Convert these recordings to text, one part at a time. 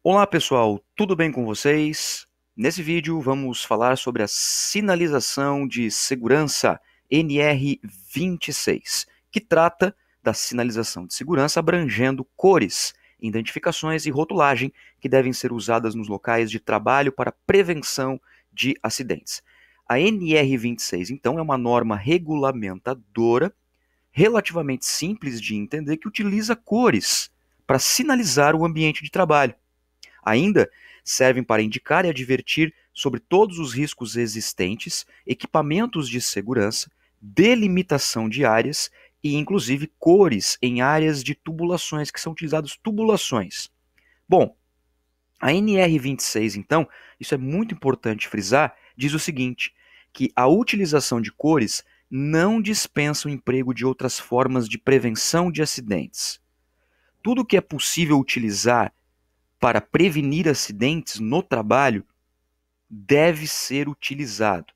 Olá pessoal, tudo bem com vocês? Nesse vídeo vamos falar sobre a sinalização de segurança NR26, que trata da sinalização de segurança abrangendo cores, identificações e rotulagem que devem ser usadas nos locais de trabalho para prevenção de acidentes. A NR26, então, é uma norma regulamentadora relativamente simples de entender que utiliza cores para sinalizar o ambiente de trabalho. Ainda servem para indicar e advertir sobre todos os riscos existentes, equipamentos de segurança, delimitação de áreas e, inclusive, cores em áreas de tubulações, que são utilizados tubulações. Bom, a NR26, então, isso é muito importante frisar, diz o seguinte: que a utilização de cores não dispensa o emprego de outras formas de prevenção de acidentes. Tudo que é possível utilizar para prevenir acidentes no trabalho deve ser utilizado.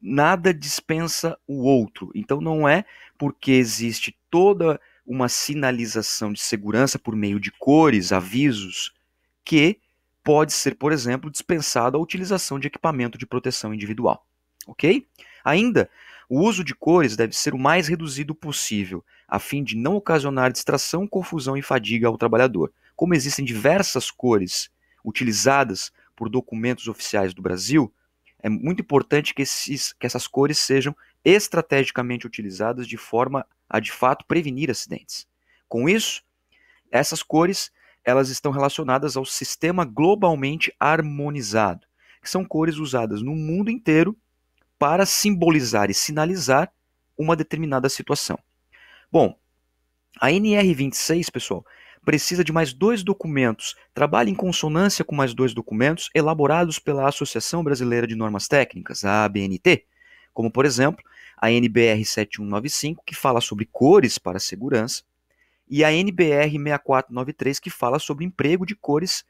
Nada dispensa o outro. Então não é porque existe toda uma sinalização de segurança por meio de cores, avisos, que pode ser, por exemplo, dispensado a utilização de equipamento de proteção individual. Ok? Ainda, o uso de cores deve ser o mais reduzido possível, a fim de não ocasionar distração, confusão e fadiga ao trabalhador como existem diversas cores utilizadas por documentos oficiais do Brasil, é muito importante que, esses, que essas cores sejam estrategicamente utilizadas de forma a de fato prevenir acidentes. Com isso, essas cores elas estão relacionadas ao sistema globalmente harmonizado, que são cores usadas no mundo inteiro para simbolizar e sinalizar uma determinada situação. Bom, a NR26, pessoal, precisa de mais dois documentos, Trabalhe em consonância com mais dois documentos elaborados pela Associação Brasileira de Normas Técnicas, a ABNT, como por exemplo a NBR 7195, que fala sobre cores para segurança, e a NBR 6493, que fala sobre emprego de cores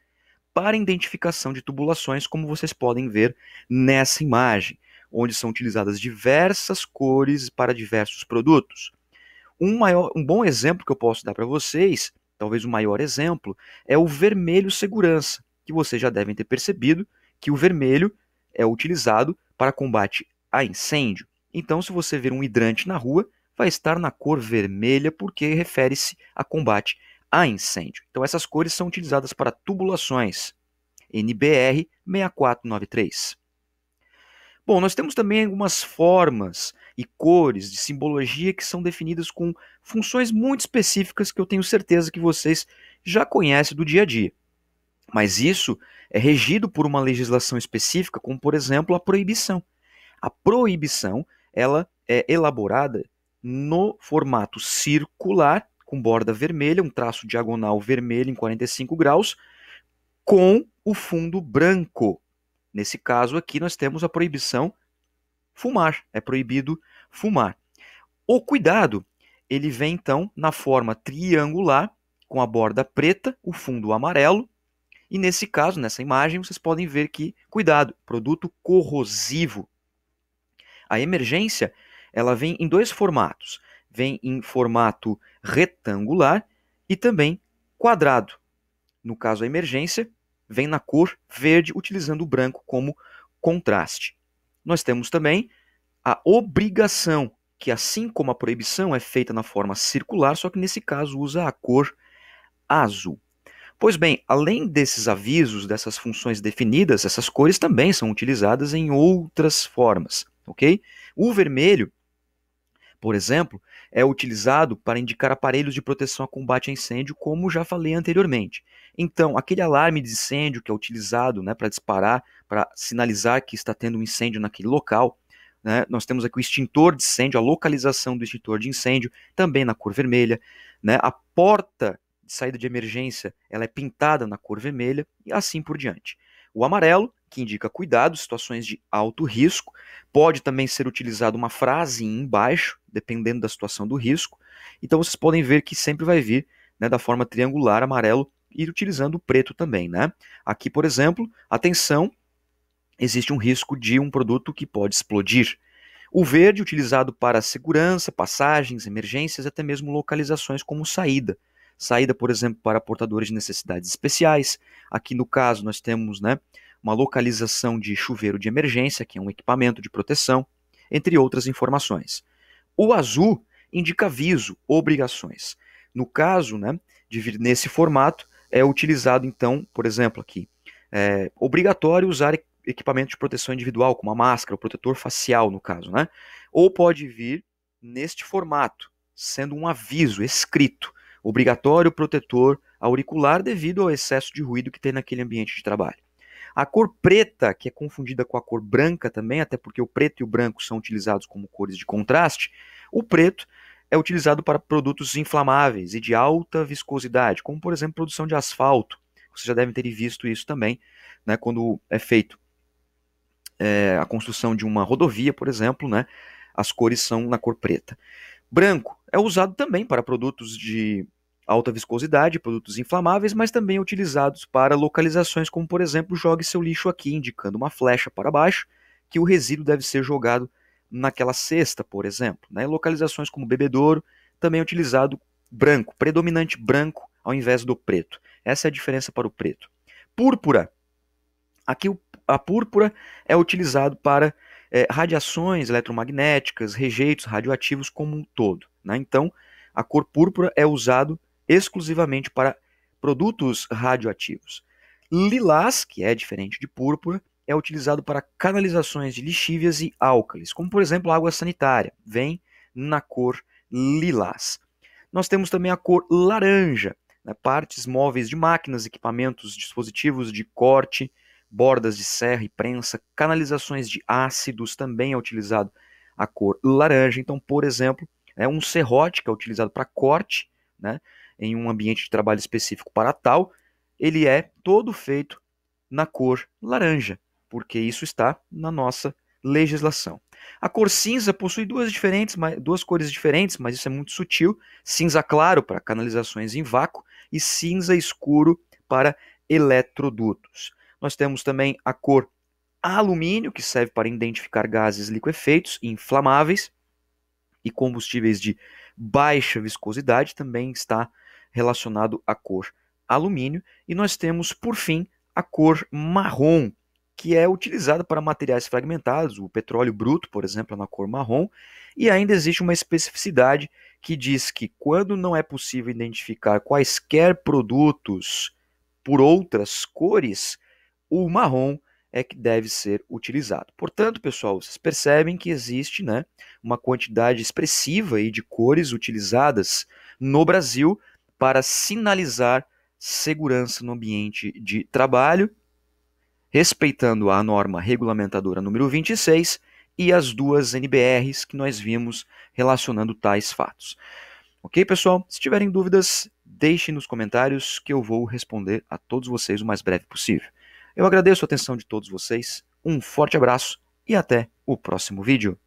para identificação de tubulações, como vocês podem ver nessa imagem, onde são utilizadas diversas cores para diversos produtos. Um, maior, um bom exemplo que eu posso dar para vocês talvez o maior exemplo, é o vermelho segurança, que vocês já devem ter percebido que o vermelho é utilizado para combate a incêndio. Então, se você ver um hidrante na rua, vai estar na cor vermelha porque refere-se a combate a incêndio. Então, essas cores são utilizadas para tubulações. NBR 6493. Bom, nós temos também algumas formas e cores de simbologia que são definidas com funções muito específicas que eu tenho certeza que vocês já conhecem do dia a dia. Mas isso é regido por uma legislação específica, como por exemplo a proibição. A proibição ela é elaborada no formato circular, com borda vermelha, um traço diagonal vermelho em 45 graus, com o fundo branco. Nesse caso aqui, nós temos a proibição fumar. É proibido fumar. O cuidado, ele vem então na forma triangular, com a borda preta, o fundo amarelo. E nesse caso, nessa imagem, vocês podem ver que, cuidado, produto corrosivo. A emergência, ela vem em dois formatos. Vem em formato retangular e também quadrado. No caso, a emergência vem na cor verde, utilizando o branco como contraste. Nós temos também a obrigação, que assim como a proibição é feita na forma circular, só que nesse caso usa a cor azul. Pois bem, além desses avisos, dessas funções definidas, essas cores também são utilizadas em outras formas, ok? O vermelho, por exemplo, é utilizado para indicar aparelhos de proteção a combate a incêndio, como já falei anteriormente. Então, aquele alarme de incêndio que é utilizado né, para disparar, para sinalizar que está tendo um incêndio naquele local, né, nós temos aqui o extintor de incêndio, a localização do extintor de incêndio, também na cor vermelha, né, a porta de saída de emergência ela é pintada na cor vermelha e assim por diante. O amarelo que indica cuidado, situações de alto risco. Pode também ser utilizada uma frase embaixo, dependendo da situação do risco. Então vocês podem ver que sempre vai vir né, da forma triangular, amarelo, e utilizando o preto também. Né? Aqui, por exemplo, atenção, existe um risco de um produto que pode explodir. O verde, utilizado para segurança, passagens, emergências, até mesmo localizações como saída. Saída, por exemplo, para portadores de necessidades especiais. Aqui no caso, nós temos né, uma localização de chuveiro de emergência, que é um equipamento de proteção, entre outras informações. O azul indica aviso, obrigações. No caso, né, de, nesse formato, é utilizado, então, por exemplo, aqui, é obrigatório usar equipamento de proteção individual, como a máscara, o protetor facial, no caso, né? Ou pode vir neste formato, sendo um aviso escrito, obrigatório protetor auricular devido ao excesso de ruído que tem naquele ambiente de trabalho. A cor preta, que é confundida com a cor branca também, até porque o preto e o branco são utilizados como cores de contraste, o preto é utilizado para produtos inflamáveis e de alta viscosidade, como por exemplo produção de asfalto. Vocês já devem ter visto isso também, né, quando é feito é, a construção de uma rodovia, por exemplo, né, as cores são na cor preta. Branco é usado também para produtos de alta viscosidade, produtos inflamáveis, mas também utilizados para localizações como, por exemplo, jogue seu lixo aqui, indicando uma flecha para baixo, que o resíduo deve ser jogado naquela cesta, por exemplo. Né? Localizações como bebedouro, também é utilizado branco, predominante branco ao invés do preto. Essa é a diferença para o preto. Púrpura. Aqui a púrpura é utilizado para é, radiações eletromagnéticas, rejeitos radioativos como um todo. Né? Então, a cor púrpura é usado exclusivamente para produtos radioativos. Lilás, que é diferente de púrpura, é utilizado para canalizações de lixívias e álcalis, como por exemplo água sanitária, vem na cor lilás. Nós temos também a cor laranja, né, partes móveis de máquinas, equipamentos, dispositivos de corte, bordas de serra e prensa, canalizações de ácidos também é utilizado a cor laranja. Então, por exemplo, é um serrote que é utilizado para corte, né, em um ambiente de trabalho específico para tal, ele é todo feito na cor laranja, porque isso está na nossa legislação. A cor cinza possui duas, diferentes, duas cores diferentes, mas isso é muito sutil: cinza claro para canalizações em vácuo e cinza escuro para eletrodutos. Nós temos também a cor alumínio, que serve para identificar gases liquefeitos inflamáveis e combustíveis de baixa viscosidade, também está relacionado à cor alumínio. E nós temos, por fim, a cor marrom, que é utilizada para materiais fragmentados, o petróleo bruto, por exemplo, é na cor marrom, e ainda existe uma especificidade que diz que quando não é possível identificar quaisquer produtos por outras cores, o marrom é que deve ser utilizado. Portanto, pessoal, vocês percebem que existe né, uma quantidade expressiva aí de cores utilizadas no Brasil para sinalizar segurança no ambiente de trabalho, respeitando a norma regulamentadora número 26 e as duas NBRs que nós vimos relacionando tais fatos. Ok, pessoal? Se tiverem dúvidas, deixem nos comentários que eu vou responder a todos vocês o mais breve possível. Eu agradeço a atenção de todos vocês, um forte abraço e até o próximo vídeo.